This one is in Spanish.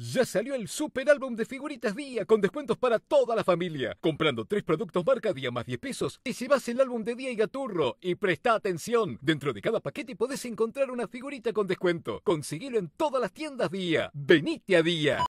Ya salió el super álbum de figuritas Día con descuentos para toda la familia. Comprando tres productos marca Día más 10 pesos, te llevas el álbum de Día y Gaturro. Y presta atención, dentro de cada paquete podés encontrar una figurita con descuento. Conseguilo en todas las tiendas Día. Venite a Día.